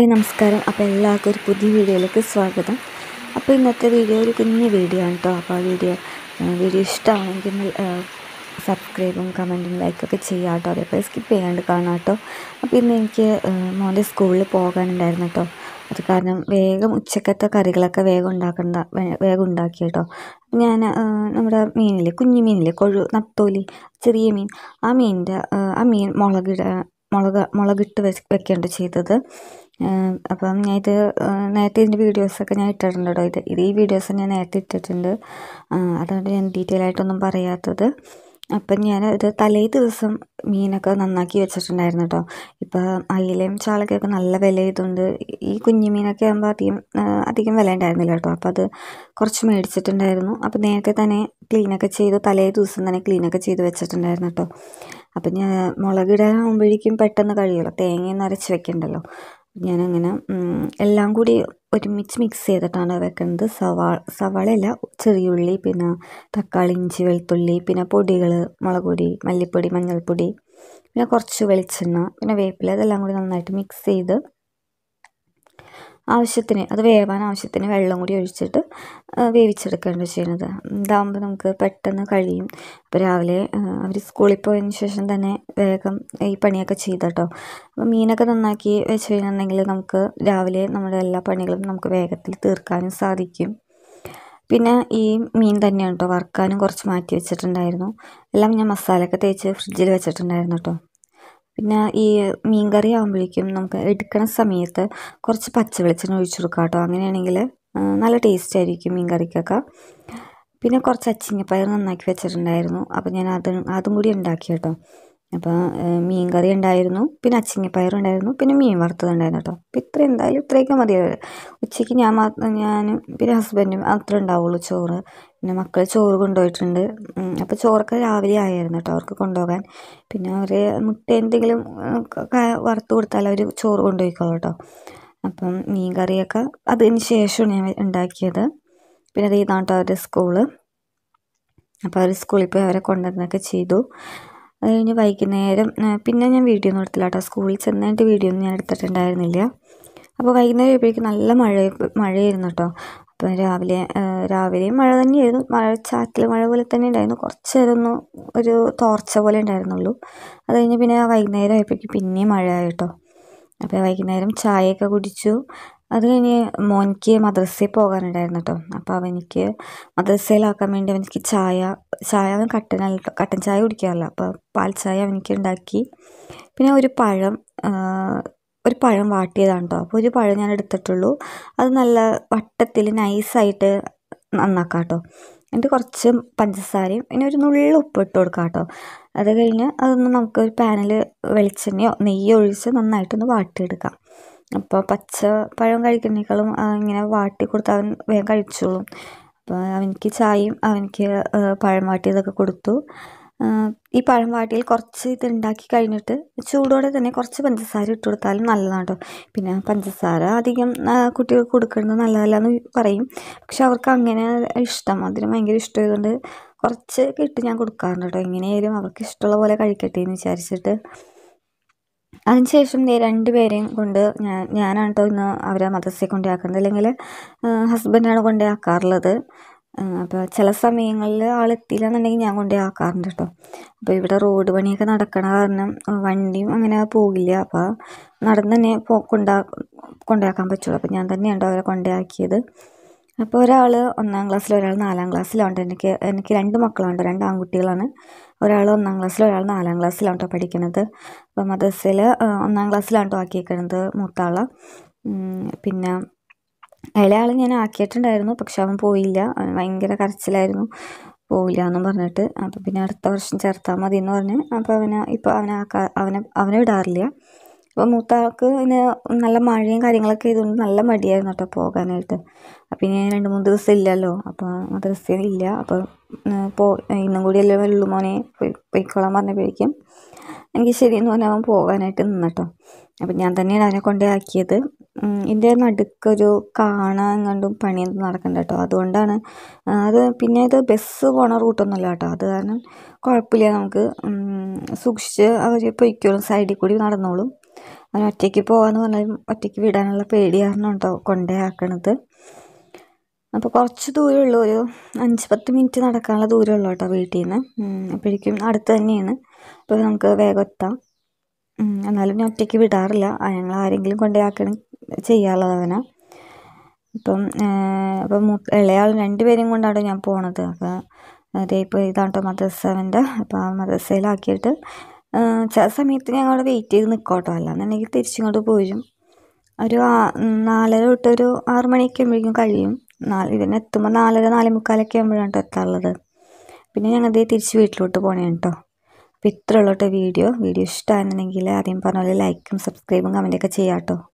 hi നമസ്കാരം അപ്പോൾ എല്ലാവർക്കും ഒരു പുതിയ വീഡിയോയിലേക്ക് സ്വാഗതം അപ്പോൾ ഇന്നത്തെ വീഡിയോ ഒരു കുഞ്ഞു വീഡിയോ ആണ് കേട്ടോ അപ്പോൾ ആ വീഡിയോ വീഡിയോ ഇഷ്ടമാണെങ്കിൽ സബ്സ്ക്രൈബും കമൻറ്റും ലൈക്കൊക്കെ ചെയ്യാം കേട്ടോ അതേപോലെ സ്കിപ്പ് ചെയ്യാണ്ട് കാണാം കേട്ടോ അപ്പോൾ ഇന്ന് എനിക്ക് മോൻ്റെ സ്കൂളിൽ പോകാനുണ്ടായിരുന്നു കേട്ടോ അത് കാരണം വേഗം ഉച്ചക്കത്തെ കറികളൊക്കെ വേഗം ഉണ്ടാക്കണ്ട വേഗം ഉണ്ടാക്കി കേട്ടോ ഞാൻ നമ്മുടെ മീനിലെ കുഞ്ഞു മീനിലെ കൊഴു നത്തോലി ചെറിയ മീൻ ആ മീനിൻ്റെ ആ മീൻ മുളകിട മുളക് മുളകിട്ട് വെക്കുകയാണ് ചെയ്തത് അപ്പം ഞാൻ ഇത് നേരത്തെ ഇതിൻ്റെ വീഡിയോസൊക്കെ ഞാൻ ഇട്ടിട്ടുണ്ട് കേട്ടോ ഇത് ഇത് ഈ വീഡിയോസ് ഞാൻ നേരത്തെ ഇട്ടിട്ടുണ്ട് അതുകൊണ്ട് ഞാൻ ഡീറ്റെയിൽ ആയിട്ടൊന്നും പറയാത്തത് അപ്പം ഞാൻ ഇത് തലേ ദിവസം മീനൊക്കെ നന്നാക്കി വെച്ചിട്ടുണ്ടായിരുന്നു കേട്ടോ ഇപ്പോൾ അയിലയും ചാളക്കൊക്കെ നല്ല വില ഇതുണ്ട് ഈ കുഞ്ഞു മീനൊക്കെ ആകുമ്പോൾ അധികം അധികം വില ഉണ്ടായിരുന്നില്ല കേട്ടോ അപ്പോൾ അത് കുറച്ച് മേടിച്ചിട്ടുണ്ടായിരുന്നു അപ്പോൾ നേരത്തെ തന്നെ ക്ലീനൊക്കെ ചെയ്ത് തലേ ദിവസം തന്നെ ക്ലീനൊക്കെ ചെയ്ത് വെച്ചിട്ടുണ്ടായിരുന്നു കേട്ടോ അപ്പം ഞാൻ മുളകിടാനാകുമ്പോഴേക്കും പെട്ടെന്ന് കഴിയുമല്ലോ തേങ്ങയും നിറച്ച് വെക്കണ്ടല്ലോ ഞാനങ്ങനെ എല്ലാം കൂടി ഒരുമിച്ച് മിക്സ് ചെയ്തിട്ടാണ് വെക്കുന്നത് സവാള സവാളയല്ല ചെറിയുള്ളി പിന്നെ തക്കാളി ഇഞ്ചി വെളുത്തുള്ളി പിന്നെ പൊടികൾ മുളക് പൊടി മല്ലിപ്പൊടി മഞ്ഞൾപ്പൊടി പിന്നെ കുറച്ച് വെളിച്ചെണ്ണ പിന്നെ വേപ്പില ഇതെല്ലാം കൂടി നന്നായിട്ട് മിക്സ് ചെയ്ത് ആവശ്യത്തിന് അത് വേവാൻ ആവശ്യത്തിന് വെള്ളം കൂടി ഒഴിച്ചിട്ട് വേവിച്ചെടുക്കുകയാണ് ചെയ്യുന്നത് ഇതാകുമ്പോൾ നമുക്ക് പെട്ടെന്ന് കഴിയും അപ്പോൾ രാവിലെ അവർ സ്കൂളിൽ പോയതിന് ശേഷം തന്നെ വേഗം ഈ പണിയൊക്കെ കേട്ടോ അപ്പോൾ മീനൊക്കെ നന്നാക്കി വെച്ച് കഴിഞ്ഞിട്ടുണ്ടെങ്കിൽ നമുക്ക് രാവിലെ നമ്മുടെ എല്ലാ പണികളും നമുക്ക് വേഗത്തിൽ തീർക്കാനും സാധിക്കും പിന്നെ ഈ മീൻ തന്നെയാണ് കേട്ടോ വറുക്കാനും കുറച്ച് മാറ്റി വെച്ചിട്ടുണ്ടായിരുന്നു എല്ലാം ഞാൻ മസാലയൊക്കെ തേച്ച് ഫ്രിഡ്ജിൽ വെച്ചിട്ടുണ്ടായിരുന്നു കേട്ടോ പിന്നെ ഈ മീൻ കറി ആകുമ്പോഴേക്കും നമുക്ക് എടുക്കണ സമയത്ത് കുറച്ച് പച്ച വെളിച്ചെണ്ണ ഒഴിച്ചു കൊടുക്കാം കേട്ടോ അങ്ങനെയാണെങ്കിൽ നല്ല ടേസ്റ്റ് ആയിരിക്കും മീൻ കറിക്കൊക്കെ പിന്നെ കുറച്ച് അച്ചിങ്ങപ്പയർ നന്നാക്കി വെച്ചിട്ടുണ്ടായിരുന്നു അപ്പോൾ ഞാൻ അത് അതും കൂടി ഉണ്ടാക്കി കേട്ടോ അപ്പോൾ മീൻ കറി ഉണ്ടായിരുന്നു പിന്നെ അച്ചിങ്ങപ്പയർ ഉണ്ടായിരുന്നു പിന്നെ മീൻ വറുത്തതുണ്ടായിരുന്നു കേട്ടോ അപ്പോൾ ഇത്ര എന്തായാലും ഇത്രയൊക്കെ മതി ഉച്ചയ്ക്ക് ഞാൻ ഞാനും പിന്നെ ഹസ്ബൻഡും അത്ര ഉണ്ടാവുള്ളൂ ചോറ് പിന്നെ മക്കൾ ചോറ് കൊണ്ടുപോയിട്ടുണ്ട് അപ്പോൾ ചോറൊക്കെ രാവിലെ ആയിരുന്നു കേട്ടോ അവർക്ക് കൊണ്ടുപോകാൻ പിന്നെ അവർ മുട്ട എന്തെങ്കിലും വറുത്ത് കൊടുത്താൽ അവർ ചോറ് കൊണ്ടുപോയിക്കോളൂ കേട്ടോ അപ്പം മീൻ കറിയൊക്കെ അതിന് ശേഷമാണ് ഞാൻ ഉണ്ടാക്കിയത് പിന്നെ അത് ഇതാണ് കേട്ടോ അവരുടെ സ്കൂള് അപ്പോൾ അവർ സ്കൂളിൽ പോയി അവരെ കൊണ്ടുവരുന്നൊക്കെ ചെയ്തു അത് കഴിഞ്ഞ് വൈകുന്നേരം പിന്നെ ഞാൻ വീഡിയോ ഒന്നും എടുത്തില്ല കേട്ടോ സ്കൂളിൽ ചെന്നായിട്ട് വീഡിയോ ഒന്നും ഞാൻ എടുത്തിട്ടുണ്ടായിരുന്നില്ല അപ്പോൾ വൈകുന്നേരം ആയപ്പോഴേക്കും നല്ല മഴ മഴയായിരുന്നു കേട്ടോ അപ്പം രാവിലെ രാവിലെയും മഴ തന്നെയായിരുന്നു മഴ ചാറ്റൽ മഴ പോലെ തന്നെ ഉണ്ടായിരുന്നു കുറച്ച് നേരമൊന്നും ഒരു തോർച്ച പോലെ ഉണ്ടായിരുന്നുള്ളൂ അത് കഴിഞ്ഞ് പിന്നെ വൈകുന്നേരം ആയപ്പോഴേക്കും പിന്നെയും മഴ കേട്ടോ അപ്പോൾ വൈകുന്നേരം ചായയൊക്കെ കുടിച്ചു അത് കഴിഞ്ഞ് മോനിക്ക് മദ്രസയിൽ പോകാനുണ്ടായിരുന്നു കേട്ടോ അപ്പോൾ അവനിക്ക് മദ്രസയിലാക്കാൻ വേണ്ടി അവനിക്ക് ചായ ചായ അവൻ കട്ടൻ കട്ടൻ ചായ കുടിക്കാറില്ല അപ്പോൾ പാൽ ചായ അവനിക്ക് ഉണ്ടാക്കി പിന്നെ ഒരു പഴം ഒരു പഴം വാട്ടിയതാണ് കേട്ടോ അപ്പോൾ ഒരു പഴം ഞാൻ എടുത്തിട്ടുള്ളൂ അത് നല്ല വട്ടത്തിൽ നൈസായിട്ട് നന്നാക്കാം കേട്ടോ എന്നിട്ട് കുറച്ച് പഞ്ചസാരയും പിന്നെ ഒരു നുള്ളിൽ ഉപ്പ് ഇട്ട് കൊടുക്കാം കേട്ടോ അത് കഴിഞ്ഞ് അതൊന്ന് നമുക്ക് ഒരു പാനിൽ വെളിച്ചെണ്ണയോ നെയ്യോ ഒഴിച്ച് നന്നായിട്ടൊന്ന് വാട്ടിയെടുക്കാം അപ്പോൾ പച്ച പഴം കഴിക്കുന്നതിനേക്കാളും ഇങ്ങനെ വാട്ടി കൊടുത്ത് അവൻ വേഗം കഴിച്ചോളും അപ്പോൾ അവനിക്ക് ചായയും അവനിക്ക് പഴം വാട്ടിയതൊക്കെ കൊടുത്തു ഈ പഴം വാട്ടിയിൽ കുറച്ച് ഇത് ഉണ്ടാക്കി കഴിഞ്ഞിട്ട് ചൂടോടെ തന്നെ കുറച്ച് പഞ്ചസാര ഇട്ട് കൊടുത്താലും നല്ലതാണ് കേട്ടോ പിന്നെ പഞ്ചസാര അധികം കുട്ടികൾക്ക് കൊടുക്കുന്നത് നല്ലതല്ല എന്ന് പറയും പക്ഷെ അവർക്ക് അങ്ങനെ ഇഷ്ടം അതിന് ഭയങ്കര ഇഷ്ടമായതുകൊണ്ട് കുറച്ച് ഇട്ട് ഞാൻ കൊടുക്കാറുണ്ട് കേട്ടോ എങ്ങനെയായാലും അവർക്ക് ഇഷ്ടമുള്ള പോലെ കഴിക്കട്ടെ എന്ന് വിചാരിച്ചിട്ട് അതിനുശേഷം ദേ രണ്ടുപേരെയും കൊണ്ട് ഞാൻ ഞാനാണ് കേട്ടോ ഇന്ന് അവരെ മദ്രസയിൽ കൊണ്ടുപോയി അല്ലെങ്കിൽ ഹസ്ബൻഡാണ് കൊണ്ടുപോയി ആക്കാറുള്ളത് അപ്പോൾ ചില സമയങ്ങളിൽ ആളെത്തിയില്ല എന്നുണ്ടെങ്കിൽ ഞാൻ കൊണ്ടുപോയി ആക്കാറുണ്ട് കേട്ടോ അപ്പോൾ ഇവിടെ റോഡ് പണിയൊക്കെ നടക്കണ കാരണം വണ്ടിയും അങ്ങനെ പോകില്ല അപ്പോൾ നടന്ന് തന്നെ കൊണ്ടാ കൊണ്ടുപോയാക്കാൻ പറ്റുള്ളൂ അപ്പോൾ ഞാൻ തന്നെയാണ് അവരെ കൊണ്ടുപോയി ആക്കിയത് അപ്പോൾ ഒരാൾ ഒന്നാം ക്ലാസ്സിൽ ഒരാൾ നാലാം ക്ലാസ്സിലുണ്ട് എനിക്ക് എനിക്ക് രണ്ട് മക്കളുണ്ട് രണ്ട് ആൺകുട്ടികളാണ് ഒരാൾ ഒന്നാം ക്ലാസ്സിൽ ഒരാൾ നാലാം ക്ലാസ്സിലാണ് കേട്ടോ പഠിക്കുന്നത് അപ്പോൾ മദ്രസയിൽ ഒന്നാം ക്ലാസ്സിലാണ് കേട്ടോ ആക്കിയേക്കുന്നത് മൂത്താള പിന്നെ ഇളയാൾ ഞാൻ ആക്കിയിട്ടുണ്ടായിരുന്നു പക്ഷെ അവൻ പോയില്ല ഭയങ്കര കരച്ചിലായിരുന്നു പോവില്ല എന്നും പറഞ്ഞിട്ട് അപ്പോൾ പിന്നെ അടുത്ത വർഷം ചേർത്താൽ മതി എന്ന് പറഞ്ഞ് അപ്പോൾ അവനെ ഇപ്പോൾ അവനെ അവനെ അവനെ വിടാറില്ല അപ്പോൾ മൂത്താൾക്ക് പിന്നെ നല്ല മഴയും കാര്യങ്ങളൊക്കെ ആയതുകൊണ്ട് നല്ല മടിയായിരുന്നു കേട്ടോ പോകാനായിട്ട് അപ്പം ഇനി രണ്ട് മൂന്ന് ദിവസം ഇല്ലല്ലോ അപ്പോൾ ദിവസം ഇല്ല അപ്പോൾ പോ ഇന്നും കൂടി അല്ലേ ഉള്ളു മോനെ പോയിക്കോളാൻ പറഞ്ഞപ്പോഴേക്കും എനിക്ക് ശരിയെന്ന് പറഞ്ഞാൽ അവൻ പോകാനായിട്ട് നിന്നട്ടോ അപ്പം ഞാൻ തന്നെയാണ് അവനെ കൊണ്ടേ ആക്കിയത് എൻ്റെ നടുക്കൊരു കാണാൻ കണ്ടും പണിയൊന്നും നടക്കണ്ട കേട്ടോ അതുകൊണ്ടാണ് അത് പിന്നെ ഇത് ബസ് പോണ റൂട്ടൊന്നുമല്ല കേട്ടോ അത് കാരണം കുഴപ്പമില്ല നമുക്ക് സൂക്ഷിച്ച് അവർ പൊയ്ക്കോളും സൈഡിൽ കൂടി നടന്നോളും അവൻ ഒറ്റയ്ക്ക് പോകാന്ന് പറഞ്ഞാൽ ഒറ്റയ്ക്ക് വിടാനുള്ള പേടിയാണെന്നുണ്ടോ കൊണ്ടേ ആക്കണത് അപ്പോൾ കുറച്ച് ദൂരമുള്ളൂ ഒരു അഞ്ച് പത്ത് മിനിറ്റ് നടക്കാനുള്ള ദൂരമുള്ളൂ കേട്ടോ വീട്ടിൽ നിന്ന് അപ്പോഴേക്കും അടുത്ത് തന്നെയാണ് അപ്പോൾ നമുക്ക് വേഗം എത്താം എന്നാലും ഞാൻ ഒറ്റയ്ക്ക് വിടാറില്ല ഞങ്ങൾ ആരെങ്കിലും കൊണ്ടേ ആക്കണം ചെയ്യാനുള്ളതവനാ അപ്പം അപ്പം മൂ ഇളയാൾ രണ്ടുപേരെയും കൊണ്ടാണ് ഞാൻ പോണത് അതേ ഇപ്പോൾ ഇതാണ് കേട്ടോ മദ്രസവൻ്റെ അപ്പോൾ ആ മദ്രസയിലാക്കിയിട്ട് ചില സമയത്ത് ഞങ്ങൾ വെയിറ്റ് ചെയ്ത് നിൽക്കും കേട്ടോ അല്ലാന്നുണ്ടെങ്കിൽ തിരിച്ചിങ്ങോട്ട് പോരും ഒരു നാലര തൊട്ട് ഒരു ആറ് മണിയൊക്കെ ആകുമ്പോഴേക്കും കഴിയും നാല് ഇവൻ എത്തുമ്പോൾ നാലര നാലേ മുക്കാലൊക്കെ ആകുമ്പോഴാണ് കേട്ടോ എത്താറുള്ളത് പിന്നെ ഞങ്ങൾ തിരിച്ച് വീട്ടിലോട്ട് പോകണേ കേട്ടോ അപ്പോൾ ഇത്രയുള്ളൂ കേട്ടോ വീഡിയോ വീഡിയോ ഇഷ്ടമായിരുന്നെങ്കിൽ ആദ്യം പറഞ്ഞ പോലെ ലൈക്കും സബ്സ്ക്രൈബും കമൻറ്റൊക്കെ ചെയ്യാം കേട്ടോ